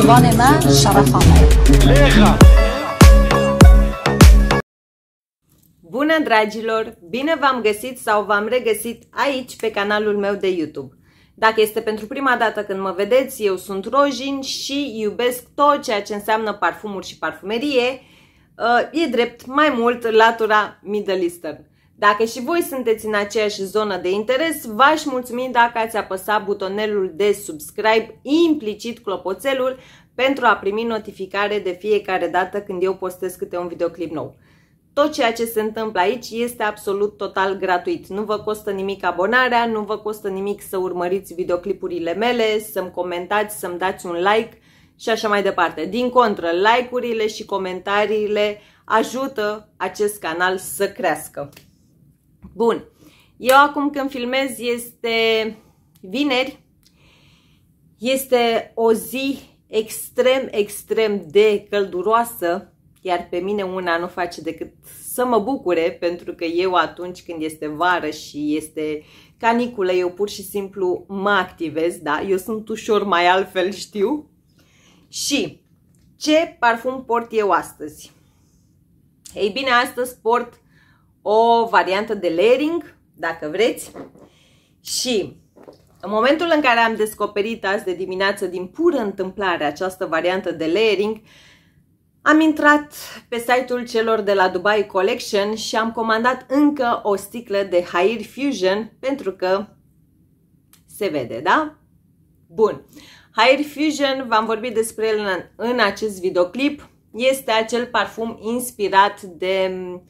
زبان من Bună, dragilor! Bine v-am găsit sau v-am regăsit aici, pe canalul meu de YouTube. Dacă este pentru prima dată când mă vedeți, eu sunt Rojin și iubesc tot ceea ce înseamnă parfumuri și parfumerie. Uh, e drept mai mult latura Middle Eastern. Dacă și voi sunteți în aceeași zonă de interes, v-aș mulțumi dacă ați apăsat butonelul de subscribe, implicit clopoțelul, pentru a primi notificare de fiecare dată când eu postez câte un videoclip nou. Tot ceea ce se întâmplă aici este absolut total gratuit. Nu vă costă nimic abonarea, nu vă costă nimic să urmăriți videoclipurile mele, să-mi comentați, să-mi dați un like și așa mai departe. Din contră, like-urile și comentariile ajută acest canal să crească. Bun. Eu acum când filmez este vineri. Este o zi extrem, extrem de călduroasă, iar pe mine una nu face decât să mă bucure, pentru că eu atunci când este vară și este caniculă, eu pur și simplu mă activez, da? Eu sunt ușor mai altfel, știu. Și ce parfum port eu astăzi? Ei bine, astăzi port o variantă de layering, dacă vreți. Și în momentul în care am descoperit azi de dimineață din pură întâmplare această variantă de layering, am intrat pe site-ul celor de la Dubai Collection și am comandat încă o sticlă de Hair Fusion pentru că se vede, da? Bun. Hair Fusion, v-am vorbit despre el în, în acest videoclip, este acel parfum inspirat de uh,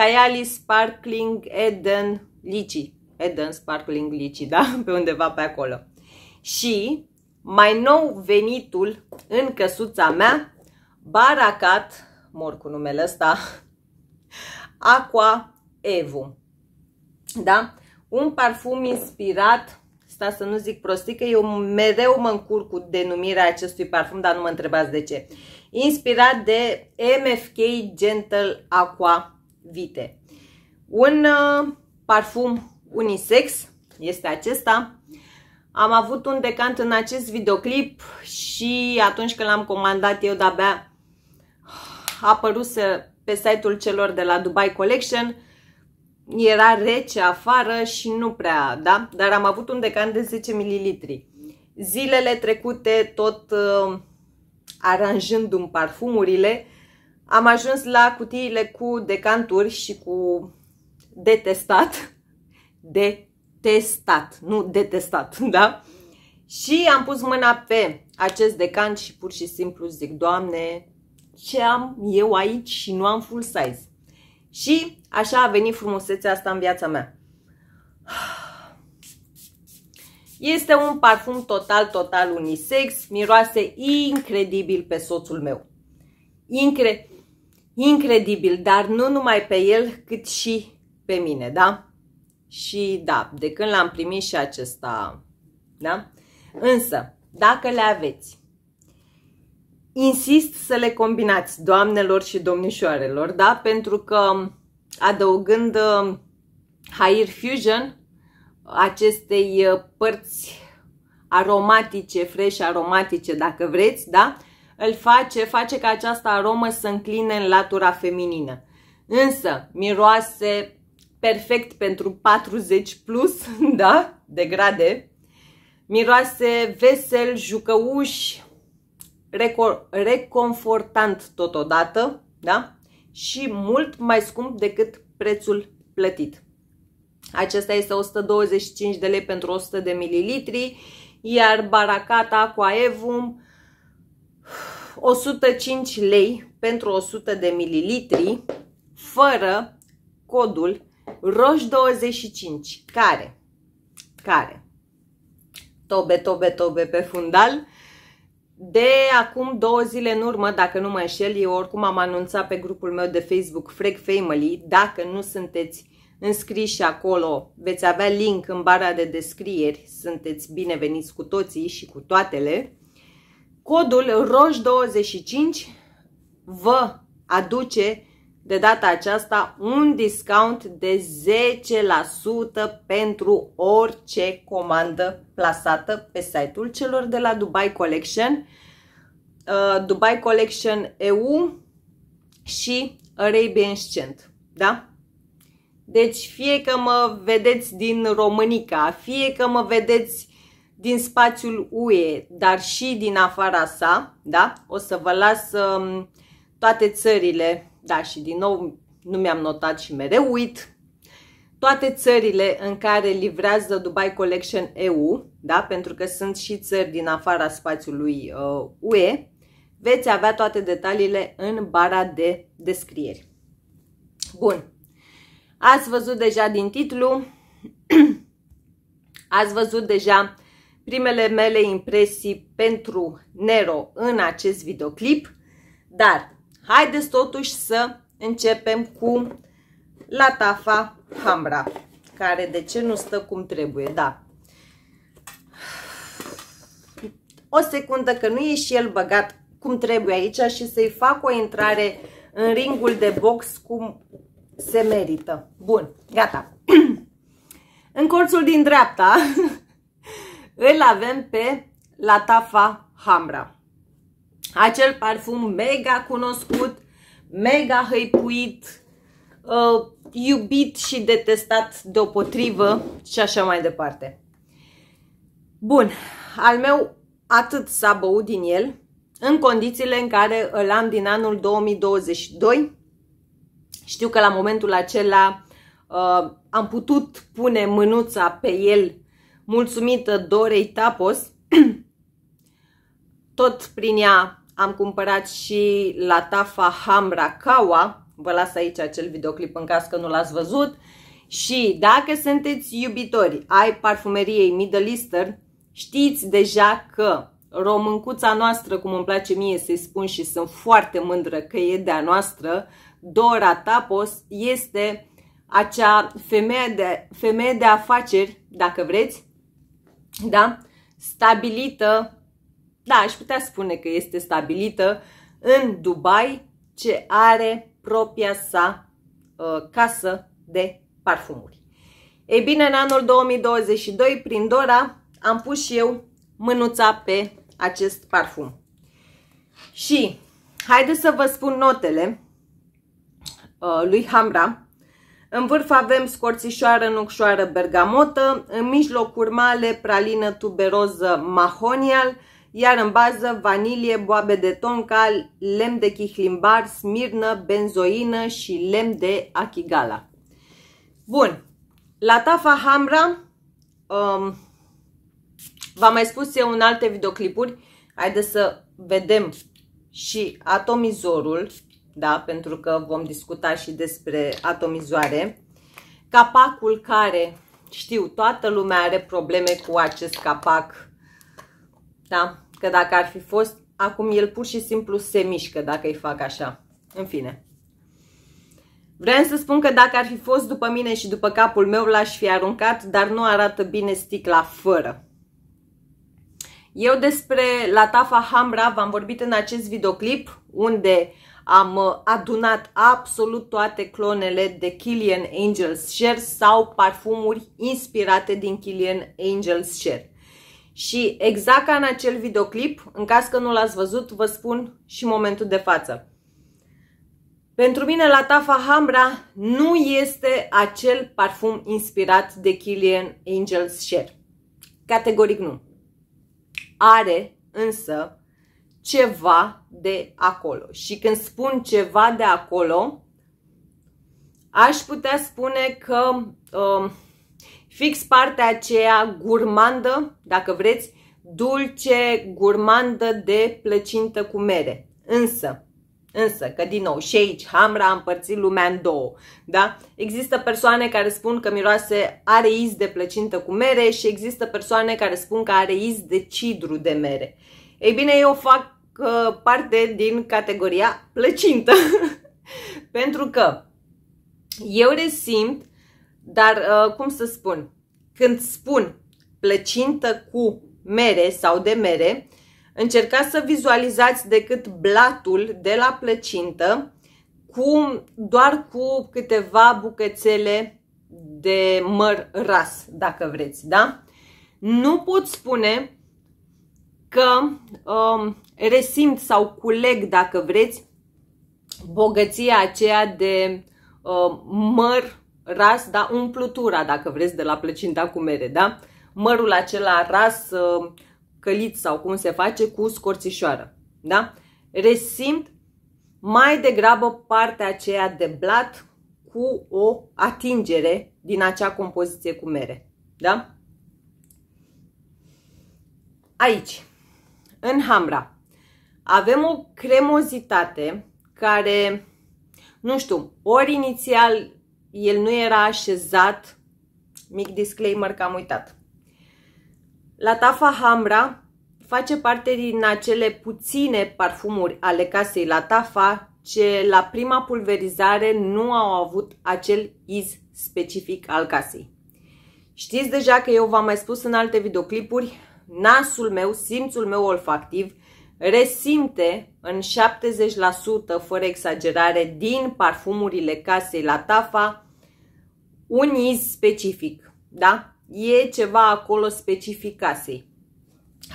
Kayali Sparkling Eden Lici. Eden Sparkling Lici, da? Pe undeva pe acolo. Și mai nou venitul în căsuța mea, Baracat, mor cu numele ăsta, Aqua Evo, Da? Un parfum inspirat, sta să nu zic prostii, că eu mereu mă încurc cu denumirea acestui parfum, dar nu mă întrebați de ce. Inspirat de MFK Gentle Aqua vite. Un uh, parfum unisex este acesta. Am avut un decant în acest videoclip și atunci când l-am comandat eu de-abia apărut pe site-ul celor de la Dubai Collection. Era rece afară și nu prea, da? Dar am avut un decant de 10 ml. Zilele trecute tot uh, aranjând mi parfumurile, uh, am ajuns la cutiile cu decanturi și cu detestat. Detestat, nu detestat, da? Și am pus mâna pe acest decant și pur și simplu zic, Doamne, ce am eu aici și nu am full size. Și așa a venit frumusețea asta în viața mea. Este un parfum total, total unisex, miroase incredibil pe soțul meu. Incredibil incredibil, dar nu numai pe el, cât și pe mine, da? Și da, de când l-am primit și acesta, da? Însă, dacă le aveți, insist să le combinați, doamnelor și domnișoarelor, da? Pentru că adăugând uh, Hair Fusion acestei uh, părți aromatice, fresh aromatice, dacă vreți, da? îl face, face ca această aromă să încline în latura feminină. Însă, miroase perfect pentru 40 plus, da, de grade. Miroase vesel, jucăuș, reco- reconfortant totodată, da? Și mult mai scump decât prețul plătit. Acesta este 125 de lei pentru 100 de mililitri, iar Baracata cu aevum 105 lei pentru 100 de mililitri, fără codul ROJ25, care, care, tobe, tobe, tobe pe fundal, de acum două zile în urmă, dacă nu mă înșel, eu oricum am anunțat pe grupul meu de Facebook Freak Family, dacă nu sunteți înscriși acolo, veți avea link în bara de descrieri, sunteți bineveniți cu toții și cu toatele. Codul ROJ25 vă aduce de data aceasta un discount de 10% pentru orice comandă plasată pe site-ul celor de la Dubai Collection, uh, Dubai Collection EU și Arabian Scent. Da? Deci fie că mă vedeți din Românica, fie că mă vedeți din spațiul UE, dar și din afara sa, da? O să vă las um, toate țările, da, și din nou nu mi-am notat și mereu uit, toate țările în care livrează Dubai Collection EU, da? pentru că sunt și țări din afara spațiului uh, UE, veți avea toate detaliile în bara de descrieri. Bun, ați văzut deja din titlu, ați văzut deja primele mele impresii pentru Nero în acest videoclip, dar haideți totuși să începem cu Latafa Hambra, care de ce nu stă cum trebuie, da. O secundă că nu e și el băgat cum trebuie aici și să-i fac o intrare în ringul de box cum se merită. Bun, gata. în colțul din dreapta îl avem pe La Tafa Hambra. Acel parfum mega cunoscut, mega hăipuit, uh, iubit și detestat deopotrivă și așa mai departe. Bun, al meu atât s-a băut din el, în condițiile în care îl am din anul 2022. Știu că la momentul acela uh, am putut pune mânuța pe el mulțumită Dorei Tapos, tot prin ea am cumpărat și la Tafa Hamra Kawa, vă las aici acel videoclip în caz că nu l-ați văzut, și dacă sunteți iubitori ai parfumeriei Middle Eastern, știți deja că româncuța noastră, cum îmi place mie să-i spun și sunt foarte mândră că e de-a noastră, Dora Tapos este acea femeie de, femeie de afaceri, dacă vreți, da? Stabilită, da, aș putea spune că este stabilită în Dubai, ce are propria sa uh, casă de parfumuri. Ei bine, în anul 2022, prin Dora, am pus și eu mânuța pe acest parfum. Și haideți să vă spun notele uh, lui Hamra, în vârf avem scorțișoară, nucșoară, bergamotă, în mijloc urmale, pralină, tuberoză, mahonial, iar în bază vanilie, boabe de toncal, lemn de chihlimbar, smirnă, benzoină și lemn de achigala. Bun, la tafa hamra, um, v-am mai spus eu în alte videoclipuri, haideți să vedem și atomizorul, da? pentru că vom discuta și despre atomizoare. Capacul care, știu, toată lumea are probleme cu acest capac, da? că dacă ar fi fost, acum el pur și simplu se mișcă dacă îi fac așa. În fine. Vreau să spun că dacă ar fi fost după mine și după capul meu, l-aș fi aruncat, dar nu arată bine sticla fără. Eu despre Latafa Hamra v-am vorbit în acest videoclip, unde am uh, adunat absolut toate clonele de Killian Angels Share sau parfumuri inspirate din Killian Angels Share. Și exact ca în acel videoclip, în caz că nu l-ați văzut, vă spun și momentul de față. Pentru mine, la Tafa Hambra nu este acel parfum inspirat de Killian Angels Share. Categoric nu. Are însă ceva de acolo. Și când spun ceva de acolo, aș putea spune că um, fix partea aceea gurmandă, dacă vreți, dulce, gurmandă de plăcintă cu mere. Însă, însă, că din nou, și aici Hamra a împărțit lumea în două, da? Există persoane care spun că miroase are iz de plăcintă cu mere și există persoane care spun că are iz de cidru de mere. Ei bine, eu fac parte din categoria plăcintă. Pentru că eu resimt, dar uh, cum să spun, când spun plăcintă cu mere sau de mere, încercați să vizualizați decât blatul de la plăcintă cu, doar cu câteva bucățele de măr ras, dacă vreți, da? Nu pot spune că um, resimt sau culeg, dacă vreți, bogăția aceea de um, măr ras, da, umplutura, dacă vreți, de la plăcinta cu mere, da? Mărul acela ras, uh, călit sau cum se face, cu scorțișoară, da? Resimt mai degrabă partea aceea de blat cu o atingere din acea compoziție cu mere, da? Aici în Hamra. Avem o cremozitate care, nu știu, ori inițial el nu era așezat, mic disclaimer că am uitat. La Tafa Hamra face parte din acele puține parfumuri ale casei la Tafa ce la prima pulverizare nu au avut acel iz specific al casei. Știți deja că eu v-am mai spus în alte videoclipuri, nasul meu, simțul meu olfactiv, resimte în 70%, fără exagerare, din parfumurile casei la tafa, un iz specific, da? E ceva acolo specific casei.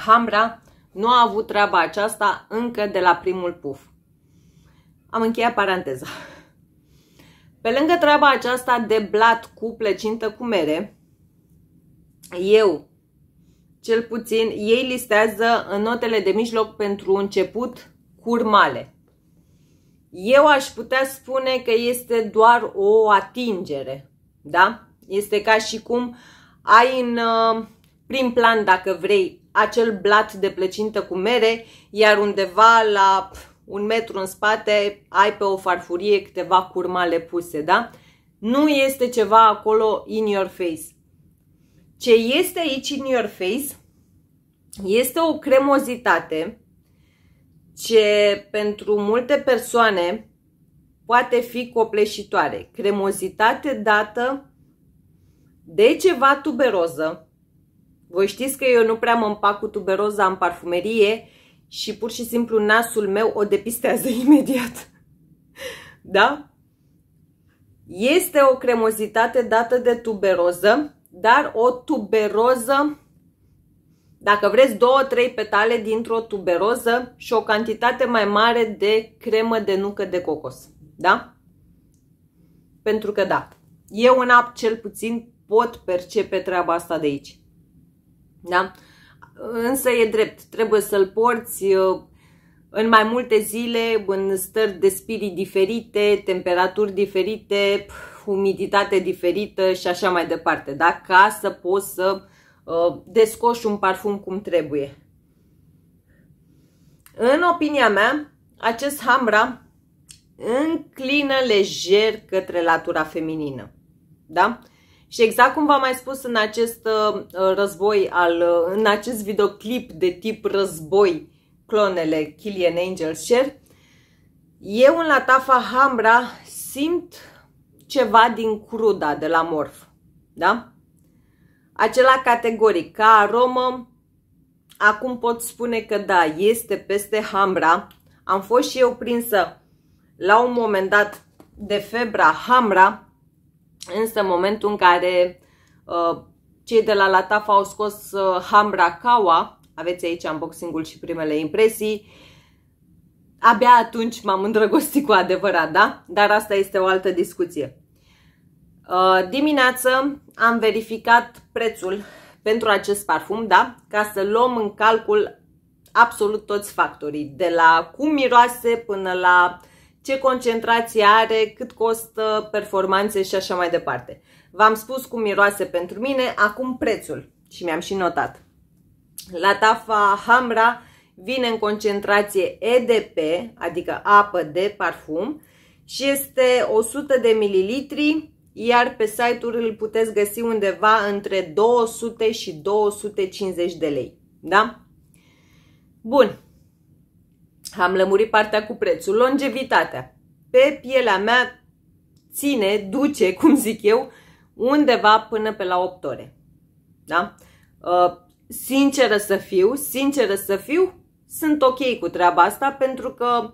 Hambra nu a avut treaba aceasta încă de la primul puf. Am încheiat paranteza. Pe lângă treaba aceasta de blat cu plăcintă cu mere, eu cel puțin, ei listează în notele de mijloc pentru început curmale. Eu aș putea spune că este doar o atingere, da? Este ca și cum ai în uh, prim plan, dacă vrei, acel blat de plăcintă cu mere, iar undeva la un metru în spate ai pe o farfurie câteva curmale puse, da? Nu este ceva acolo in your face. Ce este aici in your face este o cremozitate ce pentru multe persoane poate fi copleșitoare. Cremozitate dată de ceva tuberoză. Voi știți că eu nu prea mă împac cu tuberoza în parfumerie și pur și simplu nasul meu o depistează imediat. da? Este o cremozitate dată de tuberoză dar o tuberoză, dacă vreți, două, trei petale dintr-o tuberoză și o cantitate mai mare de cremă de nucă de cocos. Da? Pentru că da, eu în ap cel puțin pot percepe treaba asta de aici. Da? Însă e drept, trebuie să-l porți uh, în mai multe zile, în stări de spirit diferite, temperaturi diferite, pf, umiditate diferită și așa mai departe, da? ca să poți să uh, descoși un parfum cum trebuie. În opinia mea, acest hambra înclină lejer către latura feminină. Da? Și exact cum v-am mai spus în acest uh, uh război, al, uh, în acest videoclip de tip război, clonele Killian Angel Share, eu în Latafa hambra, simt ceva din cruda de la morf, da? Acela categoric, ca aromă, acum pot spune că da, este peste Hambra. Am fost și eu prinsă la un moment dat de febra Hambra, însă în momentul în care uh, cei de la Latafa au scos uh, Hambra Kawa, aveți aici unboxing-ul și primele impresii, abia atunci m-am îndrăgostit cu adevărat, da? Dar asta este o altă discuție. Uh, dimineață am verificat prețul pentru acest parfum, da? Ca să luăm în calcul absolut toți factorii, de la cum miroase până la ce concentrație are, cât costă, performanțe și așa mai departe. V-am spus cum miroase pentru mine, acum prețul și mi-am și notat. La Tafa Hamra vine în concentrație EDP, adică apă de parfum, și este 100 de mililitri, iar pe site-uri îl puteți găsi undeva între 200 și 250 de lei. Da? Bun. Am lămurit partea cu prețul. Longevitatea. Pe pielea mea ține, duce, cum zic eu, undeva până pe la 8 ore. Da? Uh, sinceră să fiu, sinceră să fiu, sunt ok cu treaba asta pentru că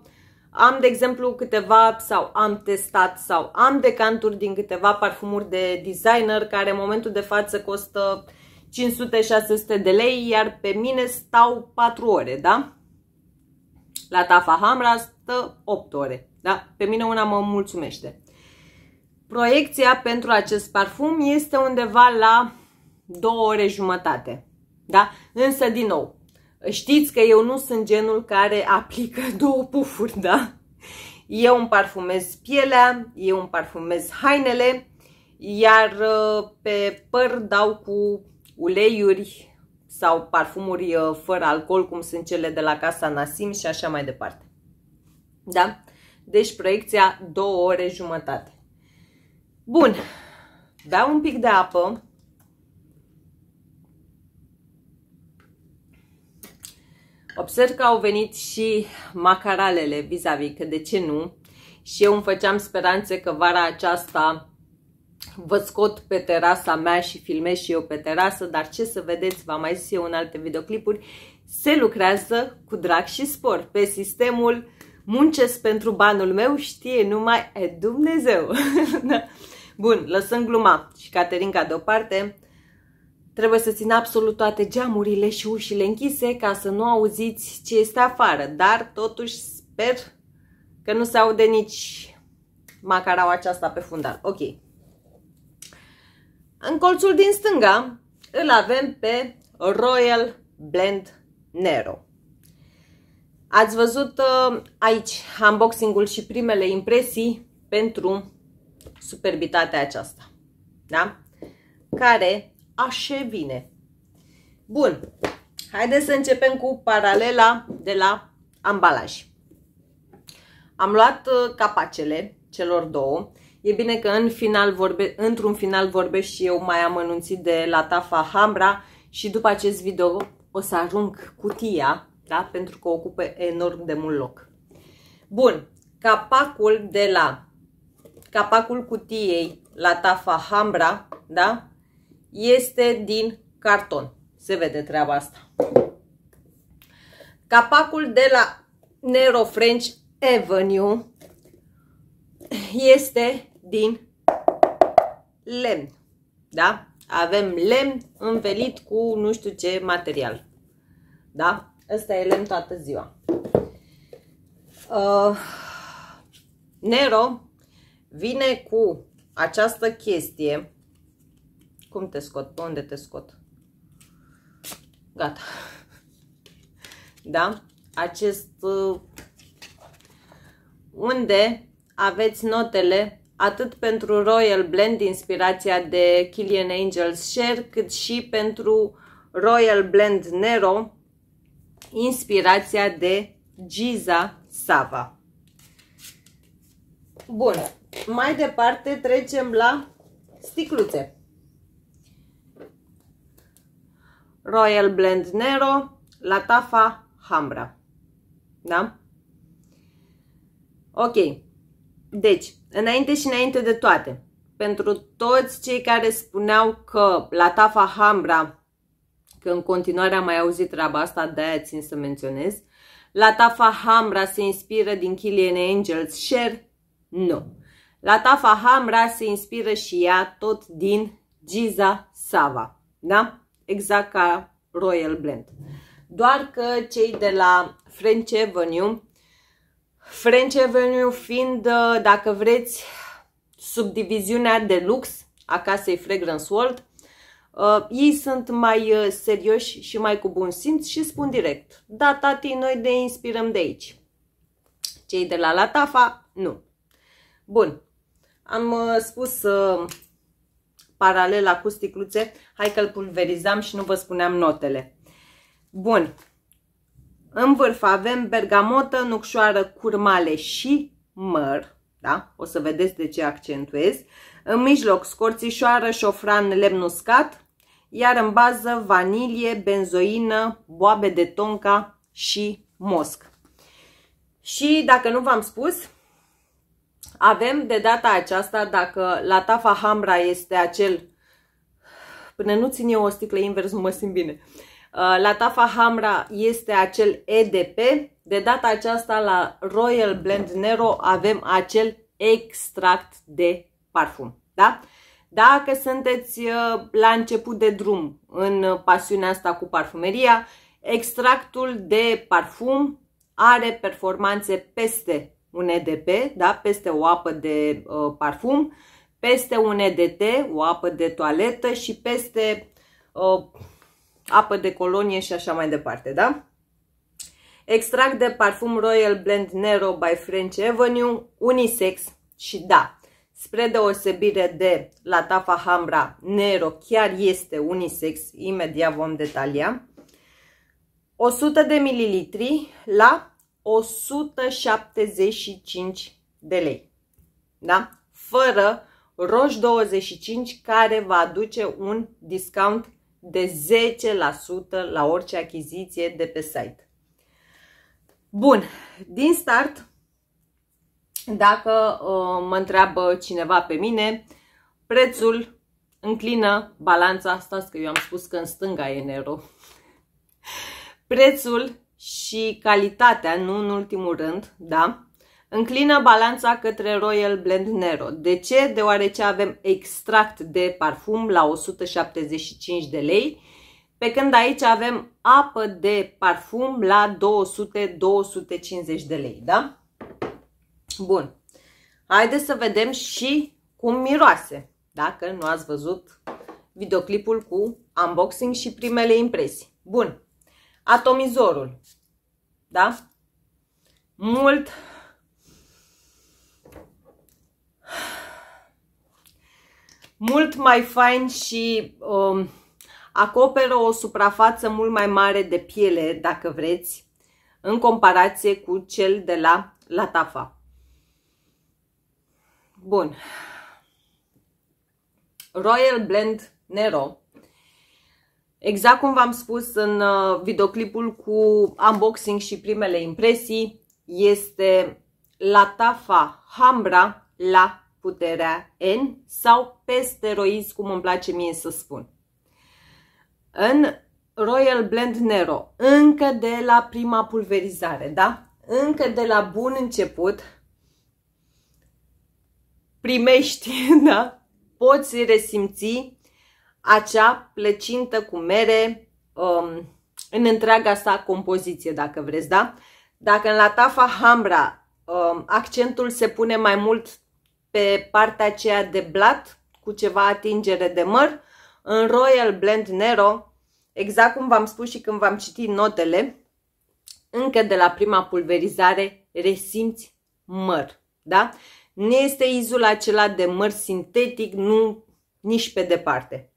am, de exemplu, câteva sau am testat sau am decanturi din câteva parfumuri de designer care în momentul de față costă 500-600 de lei, iar pe mine stau 4 ore, da? La Tafa Hamra stă 8 ore, da? Pe mine una mă mulțumește. Proiecția pentru acest parfum este undeva la 2 ore jumătate, da? Însă, din nou, Știți că eu nu sunt genul care aplică două pufuri, da? Eu îmi parfumez pielea, eu îmi parfumez hainele, iar uh, pe păr dau cu uleiuri sau parfumuri uh, fără alcool, cum sunt cele de la Casa Nasim și așa mai departe. Da? Deci proiecția două ore jumătate. Bun, beau un pic de apă, Observ că au venit și macaralele vis-a-vis, că de ce nu? Și eu îmi făceam speranțe că vara aceasta vă scot pe terasa mea și filmez și eu pe terasă, dar ce să vedeți, v-am mai zis eu în alte videoclipuri, se lucrează cu drag și spor pe sistemul muncesc pentru banul meu, știe numai e Dumnezeu. Da. Bun, lăsând gluma și Caterinca deoparte, Trebuie să țin absolut toate geamurile și ușile închise ca să nu auziți ce este afară, dar totuși sper că nu se aude nici macarau aceasta pe fundal. Ok. În colțul din stânga îl avem pe Royal Blend Nero. Ați văzut uh, aici unboxing-ul și primele impresii pentru superbitatea aceasta, da? care Așe vine. Bun, haideți să începem cu paralela de la ambalaj. Am luat uh, capacele celor două. E bine că în final vorbe, într-un final vorbesc și eu mai am anunțit de la Tafa Hambra și după acest video o să arunc cutia, da? pentru că ocupe enorm de mult loc. Bun, capacul de la capacul cutiei la Tafa Hambra, da? este din carton. Se vede treaba asta. Capacul de la Nero French Avenue este din lemn. Da? Avem lemn învelit cu nu știu ce material. Da? Ăsta e lemn toată ziua. Uh, Nero vine cu această chestie cum te scot? Pe unde te scot? Gata. Da? Acest... Uh, unde aveți notele atât pentru Royal Blend, inspirația de Killian Angels Share, cât și pentru Royal Blend Nero, inspirația de Giza Sava. Bun, mai departe trecem la sticluțe. Royal Blend Nero, la tafa Hambra. Da? Ok. Deci, înainte și înainte de toate, pentru toți cei care spuneau că la tafa Hambra, că în continuare am mai auzit treaba asta, de-aia țin să menționez, la tafa Hambra se inspiră din Killian Angels Share? Nu. La tafa Hambra se inspiră și ea tot din Giza Sava. Da? exact ca Royal Blend. Doar că cei de la French Avenue, French Avenue fiind, uh, dacă vreți, subdiviziunea de lux a casei Fragrance World, Uh, ei sunt mai uh, serioși și mai cu bun simț și spun direct, da, tati, noi ne inspirăm de aici. Cei de la Latafa, nu. Bun, am uh, spus uh, Paralel cu sticluțe. Hai că îl pulverizam și nu vă spuneam notele. Bun. În vârf avem bergamotă, nucșoară, curmale și măr. Da? O să vedeți de ce accentuez. În mijloc scorțișoară, șofran, lemn uscat. Iar în bază vanilie, benzoină, boabe de tonca și mosc. Și dacă nu v-am spus, avem de data aceasta, dacă la tafa Hamra este acel, până nu țin eu o sticlă invers, nu mă simt bine, uh, la tafa Hamra este acel EDP, de data aceasta la Royal Blend Nero avem acel extract de parfum. Da? Dacă sunteți uh, la început de drum în pasiunea asta cu parfumeria, extractul de parfum are performanțe peste un EDP, da? peste o apă de uh, parfum, peste un EDT, o apă de toaletă și peste uh, apă de colonie și așa mai departe. Da? Extract de parfum Royal Blend Nero by French Avenue, unisex și da, spre deosebire de la Tafa Hambra, Nero chiar este unisex, imediat vom detalia. 100 de mililitri la 175 de lei. Da? Fără roș 25 care va aduce un discount de 10% la orice achiziție de pe site. Bun, din start, dacă uh, mă întreabă cineva pe mine, prețul înclină balanța, stați că eu am spus că în stânga e Nero. Prețul și calitatea, nu în ultimul rând, da? Înclină balanța către Royal Blend Nero. De ce? Deoarece avem extract de parfum la 175 de lei, pe când aici avem apă de parfum la 200-250 de lei, da? Bun. Haideți să vedem și cum miroase, dacă nu ați văzut videoclipul cu unboxing și primele impresii. Bun atomizorul. Da? Mult mult mai fain și um, acoperă o suprafață mult mai mare de piele, dacă vreți, în comparație cu cel de la Latafa. Bun. Royal Blend Nero Exact cum v-am spus în uh, videoclipul cu unboxing și primele impresii, este la tafa hambra la puterea N sau pe steroizi, cum îmi place mie să spun. În Royal Blend Nero, încă de la prima pulverizare, da? Încă de la bun început, primești, da? Poți resimți acea plăcintă cu mere um, în întreaga sa compoziție, dacă vreți, da? Dacă în la tafa hambra um, accentul se pune mai mult pe partea aceea de blat, cu ceva atingere de măr, în Royal Blend Nero, exact cum v-am spus și când v-am citit notele, încă de la prima pulverizare resimți măr, da? Nu este izul acela de măr sintetic, nu nici pe departe.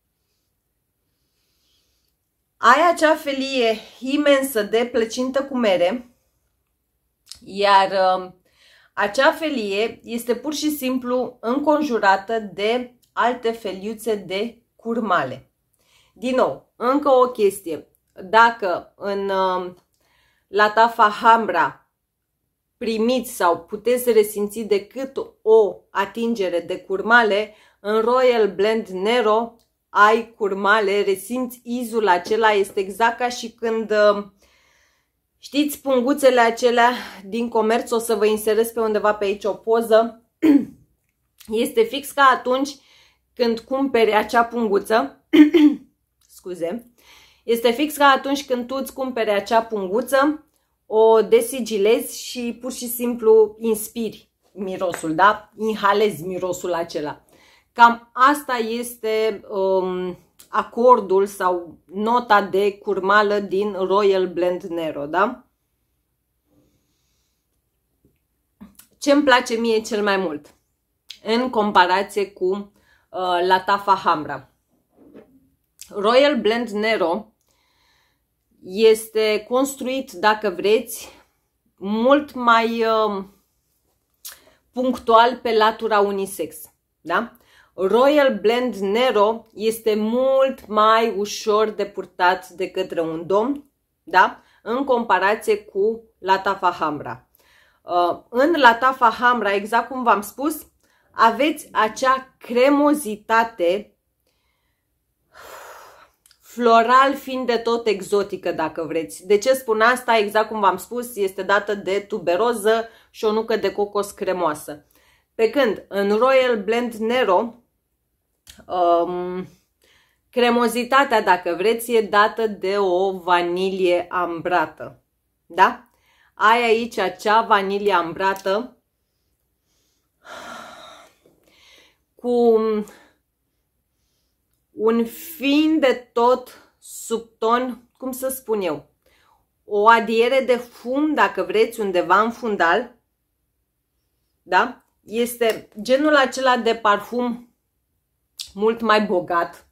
Ai acea felie imensă de plăcintă cu mere, iar um, acea felie este pur și simplu înconjurată de alte feliuțe de curmale. Din nou, încă o chestie. Dacă în uh, um, hambra Tafahambra primiți sau puteți resimți decât o atingere de curmale, în Royal Blend Nero ai curmale, resimți izul acela, este exact ca și când, uh, știți, punguțele acelea din comerț, o să vă inserez pe undeva pe aici o poză, este fix ca atunci când cumperi acea punguță, scuze, este fix ca atunci când tu îți cumperi acea punguță, o desigilezi și pur și simplu inspiri mirosul, da? Inhalezi mirosul acela. Cam asta este um, acordul sau nota de curmală din Royal Blend Nero, da? Ce îmi place mie cel mai mult în comparație cu uh, la Tafa Hambra? Royal Blend Nero este construit, dacă vreți, mult mai uh, punctual pe latura unisex. Da? Royal Blend Nero este mult mai ușor de purtat de către un domn, da? în comparație cu Latafa Hambra. Uh, în Latafa Hambra, exact cum v-am spus, aveți acea cremozitate floral fiind de tot exotică, dacă vreți. De ce spun asta? Exact cum v-am spus, este dată de tuberoză și o nucă de cocos cremoasă. Pe când în Royal Blend Nero Um, cremozitatea, dacă vreți, e dată de o vanilie ambrată. Da? Ai aici acea vanilie ambrată cu un fin de tot subton, cum să spun eu, o adiere de fum, dacă vreți, undeva în fundal, da? Este genul acela de parfum mult mai bogat,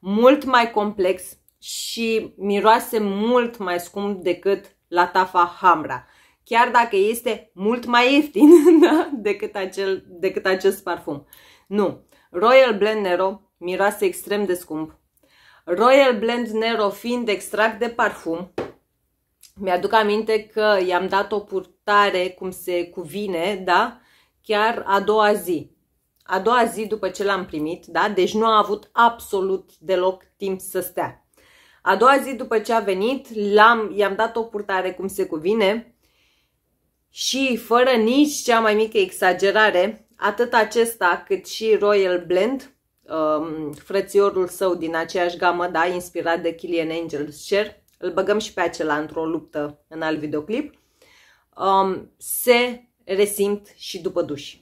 mult mai complex și miroase mult mai scump decât la tafa Hamra. Chiar dacă este mult mai ieftin da? decât, acel, decât acest parfum. Nu. Royal Blend Nero miroase extrem de scump. Royal Blend Nero fiind extract de parfum, mi-aduc aminte că i-am dat o purtare cum se cuvine, da? Chiar a doua zi a doua zi după ce l-am primit, da? deci nu a avut absolut deloc timp să stea. A doua zi după ce a venit, l-am, i-am dat o purtare cum se cuvine și fără nici cea mai mică exagerare, atât acesta cât și Royal Blend, um, frățiorul său din aceeași gamă, da, inspirat de Killian Angels Share, îl băgăm și pe acela într-o luptă în alt videoclip, um, se resimt și după duș.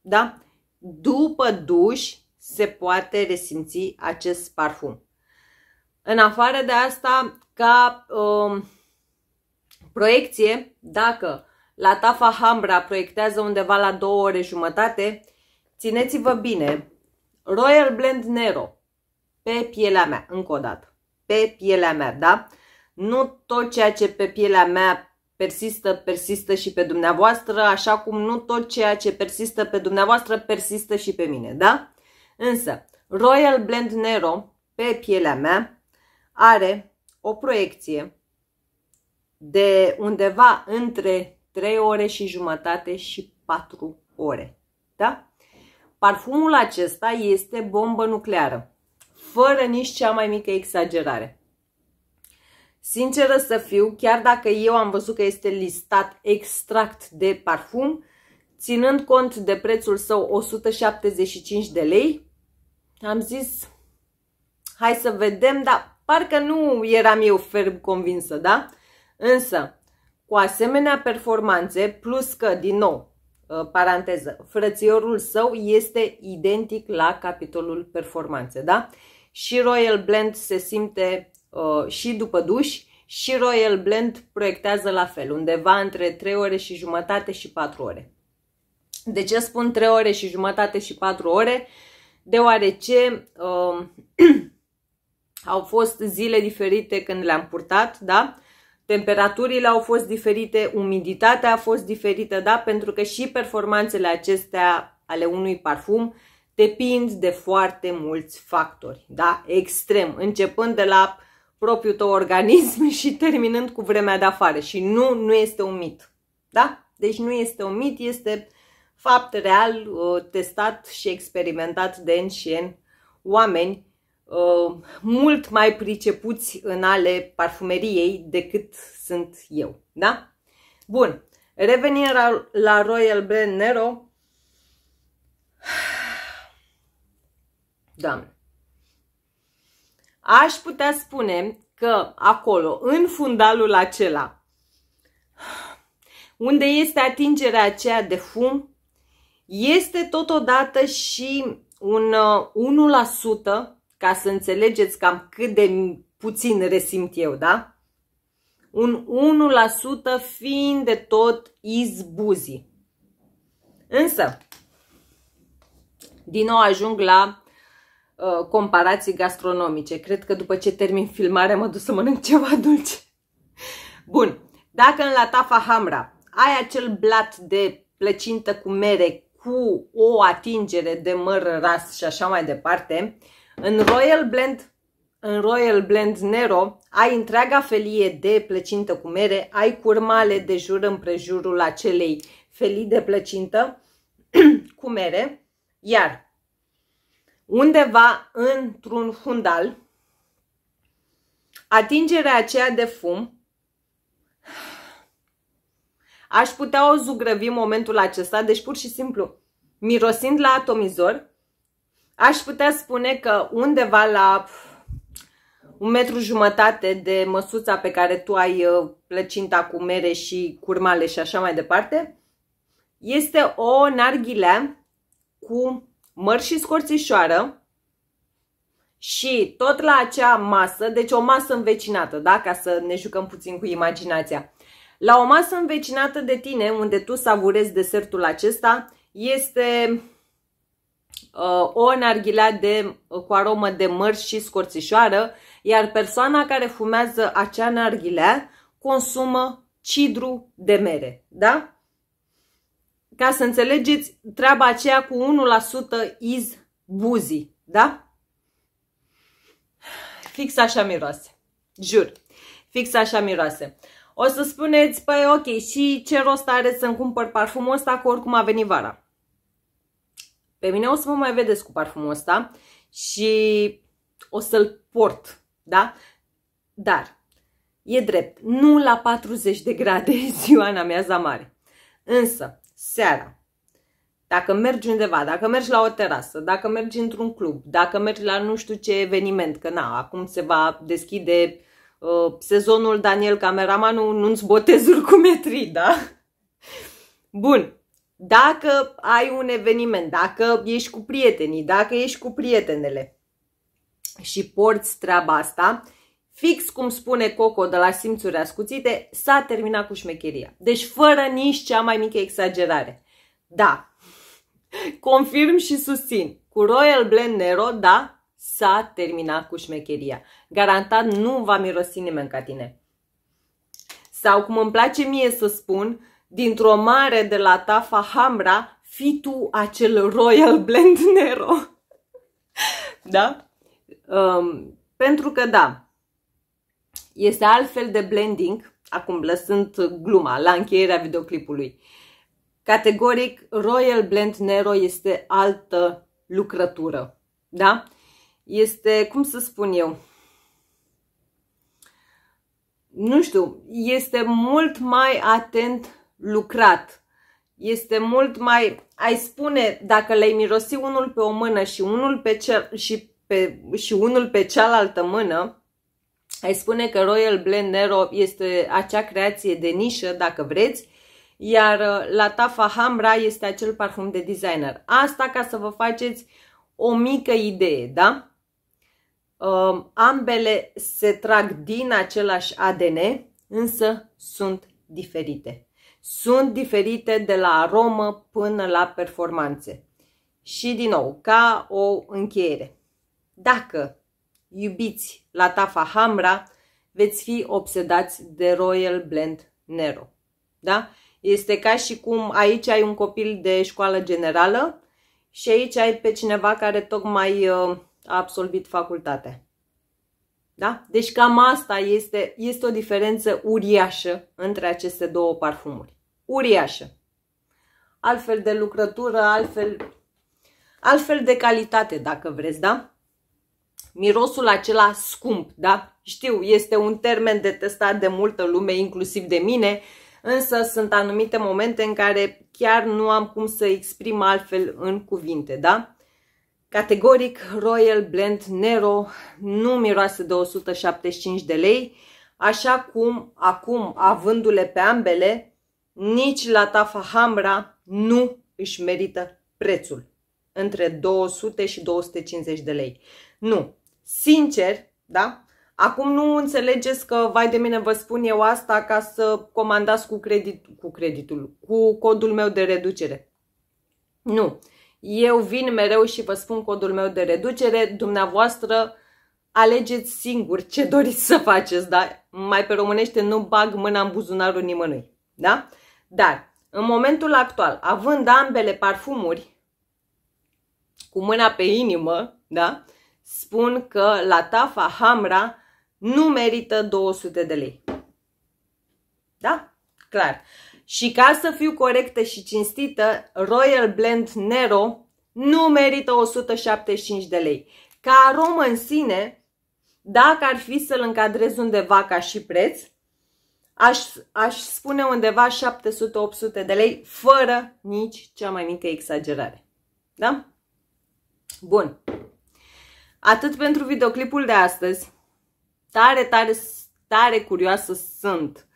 Da? după duș se poate resimți acest parfum. În afară de asta, ca um, proiecție, dacă la Tafa Hambra proiectează undeva la două ore jumătate, țineți-vă bine, Royal Blend Nero, pe pielea mea, încă o dată, pe pielea mea, da? Nu tot ceea ce pe pielea mea persistă, persistă și pe dumneavoastră, așa cum nu tot ceea ce persistă pe dumneavoastră persistă și pe mine, da? Însă, Royal Blend Nero pe pielea mea are o proiecție de undeva între 3 ore și jumătate și 4 ore, da? Parfumul acesta este bombă nucleară, fără nici cea mai mică exagerare. Sinceră să fiu, chiar dacă eu am văzut că este listat extract de parfum, ținând cont de prețul său 175 de lei, am zis, hai să vedem, dar parcă nu eram eu ferm convinsă, da? Însă, cu asemenea performanțe, plus că, din nou, ă, paranteză, frățiorul său este identic la capitolul performanțe, da? Și Royal Blend se simte Uh, și după duș și Royal Blend proiectează la fel, undeva între 3 ore și jumătate și 4 ore. De ce spun 3 ore și jumătate și 4 ore? Deoarece uh, au fost zile diferite când le-am purtat, da? Temperaturile au fost diferite, umiditatea a fost diferită, da? Pentru că și performanțele acestea ale unui parfum depind de foarte mulți factori, da? Extrem, începând de la propriul tău organism și terminând cu vremea de afară. Și nu, nu este un mit. Da? Deci nu este un mit, este fapt real, uh, testat și experimentat de N și N oameni uh, mult mai pricepuți în ale parfumeriei decât sunt eu. Da? Bun. Revenind la Royal Brand Nero. Doamne aș putea spune că acolo, în fundalul acela, unde este atingerea aceea de fum, este totodată și un 1%, uh, ca să înțelegeți cam cât de puțin resimt eu, da? Un 1% fiind de tot izbuzii. Însă, din nou ajung la Uh, comparații gastronomice. Cred că după ce termin filmarea mă duc să mănânc ceva dulce. Bun, dacă în la tafa hamra ai acel blat de plăcintă cu mere cu o atingere de măr ras și așa mai departe, în Royal Blend în Royal Blend Nero ai întreaga felie de plăcintă cu mere, ai curmale de jur împrejurul acelei felii de plăcintă cu mere, iar undeva într-un fundal, atingerea aceea de fum, aș putea o zugrăvi în momentul acesta, deci pur și simplu, mirosind la atomizor, aș putea spune că undeva la un metru jumătate de măsuța pe care tu ai uh, plăcinta cu mere și curmale și așa mai departe, este o narghilea cu măr și scorțișoară și tot la acea masă, deci o masă învecinată, da? ca să ne jucăm puțin cu imaginația. La o masă învecinată de tine, unde tu savurezi desertul acesta, este uh, o narghilea de, cu aromă de măr și scorțișoară, iar persoana care fumează acea narghilea consumă cidru de mere, da? Ca să înțelegeți treaba aceea cu 1% iz buzi, da? Fix așa miroase. Jur. Fix așa miroase. O să spuneți, păi ok, și ce rost are să-mi cumpăr parfumul ăsta, că oricum a venit vara. Pe mine o să mă mai vedeți cu parfumul ăsta și o să-l port, da? Dar, e drept, nu la 40 de grade ziua în amiaza mare. Însă, seara. Dacă mergi undeva, dacă mergi la o terasă, dacă mergi într-un club, dacă mergi la nu știu ce eveniment, că na, acum se va deschide uh, sezonul Daniel Cameramanul, nu-ți botezuri cu metri, da? Bun, dacă ai un eveniment, dacă ești cu prietenii, dacă ești cu prietenele și porți treaba asta, fix cum spune Coco de la Simțuri Ascuțite, s-a terminat cu șmecheria. Deci fără nici cea mai mică exagerare. Da, confirm și susțin, cu Royal Blend Nero, da, s-a terminat cu șmecheria. Garantat nu va mirosi nimeni ca tine. Sau cum îmi place mie să spun, dintr-o mare de la Tafa Hamra, fi tu acel Royal Blend Nero. da? Um, pentru că da, este altfel de blending, acum lăsând gluma la încheierea videoclipului. Categoric, Royal Blend Nero este altă lucrătură. Da? Este, cum să spun eu, nu știu, este mult mai atent lucrat. Este mult mai, ai spune, dacă le-ai mirosi unul pe o mână și unul pe, cel, și pe, și unul pe cealaltă mână, ai spune că Royal Blend Nero este acea creație de nișă, dacă vreți, iar uh, la Tafa Hambra este acel parfum de designer. Asta ca să vă faceți o mică idee, da? Um, ambele se trag din același ADN, însă sunt diferite. Sunt diferite de la aromă până la performanțe. Și din nou, ca o încheiere. Dacă iubiți la Tafa Hamra, veți fi obsedați de Royal Blend Nero. Da? Este ca și cum aici ai un copil de școală generală și aici ai pe cineva care tocmai uh, a absolvit facultatea. Da? Deci cam asta este, este o diferență uriașă între aceste două parfumuri. Uriașă. Altfel de lucrătură, altfel, altfel de calitate, dacă vreți, da? mirosul acela scump, da? Știu, este un termen detestat de multă lume, inclusiv de mine, însă sunt anumite momente în care chiar nu am cum să exprim altfel în cuvinte, da? Categoric, Royal Blend Nero nu miroase de 175 de lei, așa cum acum, avându-le pe ambele, nici la Tafahambra nu își merită prețul, între 200 și 250 de lei. Nu. Sincer, da? Acum nu înțelegeți că, vai de mine, vă spun eu asta ca să comandați cu, credit, cu creditul, cu codul meu de reducere. Nu. Eu vin mereu și vă spun codul meu de reducere, dumneavoastră alegeți singur ce doriți să faceți, da? Mai pe românește nu bag mâna în buzunarul nimănui, da? Dar, în momentul actual, având ambele parfumuri cu mâna pe inimă, da? spun că la Tafa Hamra nu merită 200 de lei. Da? Clar. Și ca să fiu corectă și cinstită, Royal Blend Nero nu merită 175 de lei. Ca arom în sine, dacă ar fi să-l încadrez undeva ca și preț, aș, aș spune undeva 700-800 de lei, fără nici cea mai mică exagerare. Da? Bun. Atât pentru videoclipul de astăzi. Tare, tare, tare curioasă sunt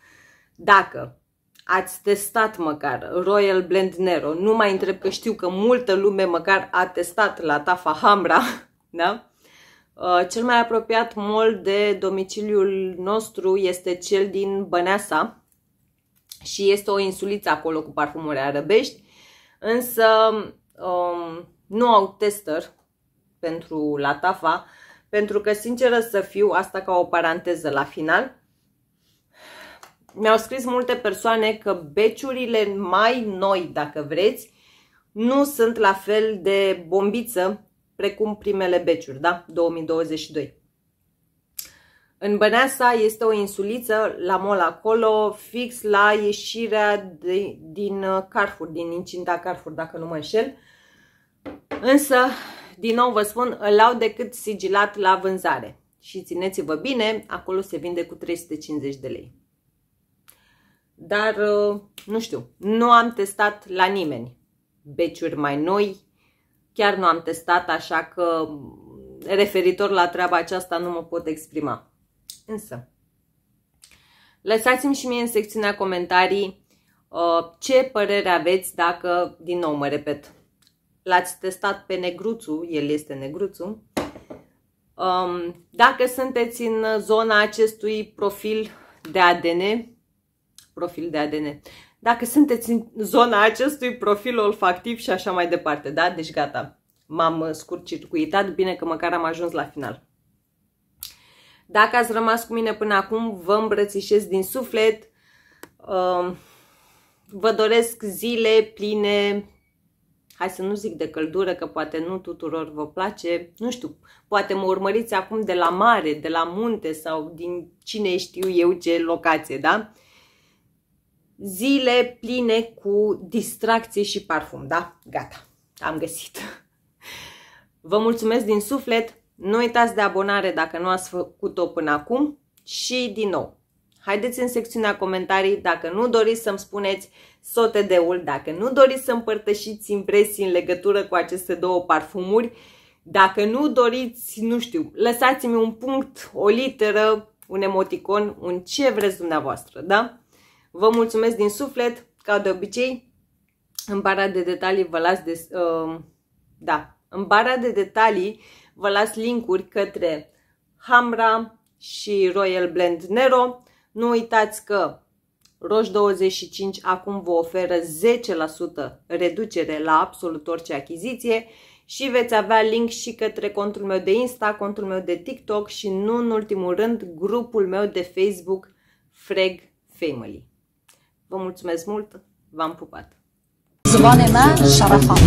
dacă ați testat măcar Royal Blend Nero. Nu mai întreb că știu că multă lume măcar a testat la Tafa Hamra, da? Uh, cel mai apropiat mol de domiciliul nostru este cel din Băneasa și este o insuliță acolo cu parfumuri arăbești, însă um, nu au tester pentru la tafa, pentru că, sinceră să fiu, asta ca o paranteză la final, mi-au scris multe persoane că beciurile mai noi, dacă vreți, nu sunt la fel de bombiță precum primele beciuri, da? 2022. În Băneasa este o insuliță, la mol acolo, fix la ieșirea de, din uh, Carrefour, din incinta Carrefour, dacă nu mă înșel. Însă, din nou vă spun, îl au decât sigilat la vânzare. Și țineți-vă bine, acolo se vinde cu 350 de lei. Dar, uh, nu știu, nu am testat la nimeni beciuri mai noi, chiar nu am testat, așa că referitor la treaba aceasta nu mă pot exprima. Însă, lăsați-mi și mie în secțiunea comentarii uh, ce părere aveți dacă, din nou mă repet, l-ați testat pe negruțu, el este negruțu. Um, dacă sunteți în zona acestui profil de ADN, profil de ADN, dacă sunteți în zona acestui profil olfactiv și așa mai departe, da? Deci gata, m-am scurt-circuitat, bine că măcar am ajuns la final. Dacă ați rămas cu mine până acum, vă îmbrățișez din suflet, um, vă doresc zile pline hai să nu zic de căldură, că poate nu tuturor vă place, nu știu, poate mă urmăriți acum de la mare, de la munte sau din cine știu eu ce locație, da? Zile pline cu distracții și parfum, da? Gata, am găsit. Vă mulțumesc din suflet, nu uitați de abonare dacă nu ați făcut-o până acum și din nou, Haideți în secțiunea comentarii dacă nu doriți să-mi spuneți de ul, dacă nu doriți să împărtășiți impresii în legătură cu aceste două parfumuri, dacă nu doriți, nu știu, lăsați-mi un punct, o literă, un emoticon, un ce vreți dumneavoastră, da? Vă mulțumesc din suflet, ca de obicei, în bara de detalii vă las de, uh, da, în bara de detalii vă las linkuri către Hamra și Royal Blend Nero, nu uitați că Roș25 acum vă oferă 10% reducere la absolut orice achiziție și veți avea link și către contul meu de Insta, contul meu de TikTok și nu în ultimul rând grupul meu de Facebook Freg Family. Vă mulțumesc mult, v-am pupat! Zvonimă Șarafanoiu.